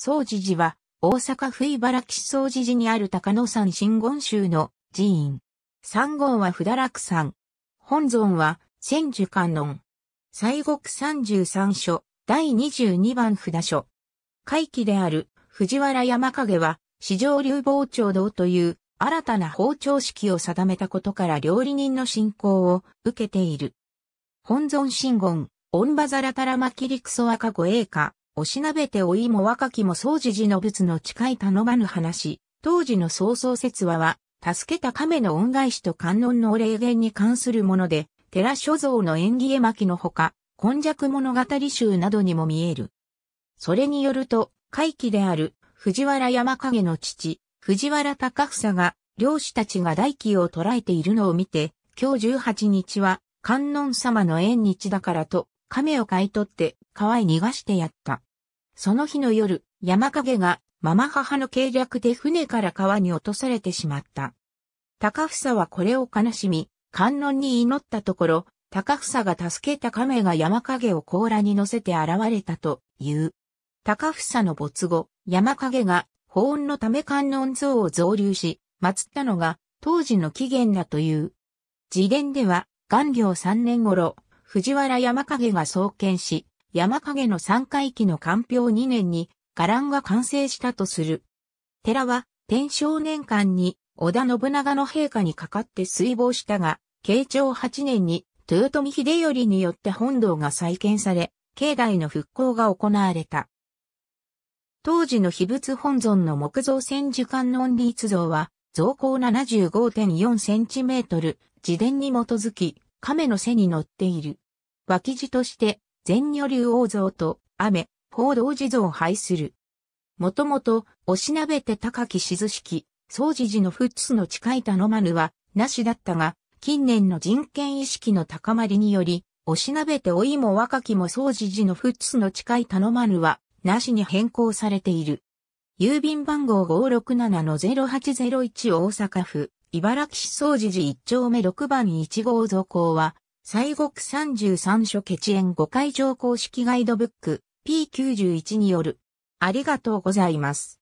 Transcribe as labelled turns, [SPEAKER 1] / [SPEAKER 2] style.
[SPEAKER 1] 総持寺は、大阪府茨城市総持寺にある高野山真言宗の寺院。三言は不堕落山。本尊は、千樹観音。西国三十三所、第二十二番札所。会期である藤原山影は、市場流包丁堂という新たな包丁式を定めたことから料理人の信仰を受けている。本尊真言、御馬皿たらまきりくそ赤子栄華、おしなべておいも若きも総持寺の仏の近い頼まぬ話、当時の曹操説話は、助けた亀の恩返しと観音のお霊言に関するもので、寺所蔵の縁起絵巻のほか、今弱物語集などにも見える。それによると、回帰である藤原山影の父、藤原高房が、漁師たちが大器を捉えているのを見て、今日18日は、観音様の縁日だからと、亀を買い取って、川へ逃がしてやった。その日の夜、山影が、ママ母の計略で船から川に落とされてしまった。高房はこれを悲しみ、観音に祈ったところ、高房が助けた亀が山影を甲羅に乗せて現れたという。高房の没後、山影が保温のため観音像を増流し、祀ったのが当時の起源だという。自伝では、元行3年頃、藤原山影が創建し、山影の三回忌の官票2年に伽藍が完成したとする。寺は天正年間に織田信長の陛下にかかって水亡したが、慶長8年に豊臣秀頼によって本堂が再建され、境内の復興が行われた。当時の秘仏本尊の木造千手観音立像は、造高75.4センチメートル、自伝に基づき、亀の背に乗っている。脇地として、全女流王像と雨、報道寺像を拝する。もともと、おしなべて高き静式、総持寺のフッの近い頼まぬは、なしだったが、近年の人権意識の高まりにより、おしなべて老いも若きも総持寺のフッの近い頼まぬは、なしに変更されている。郵便番号567-0801大阪府、茨城市総持寺1丁目6番1号造港は、西国33所決縁5会場公式ガイドブック P91 による。ありがとうございます。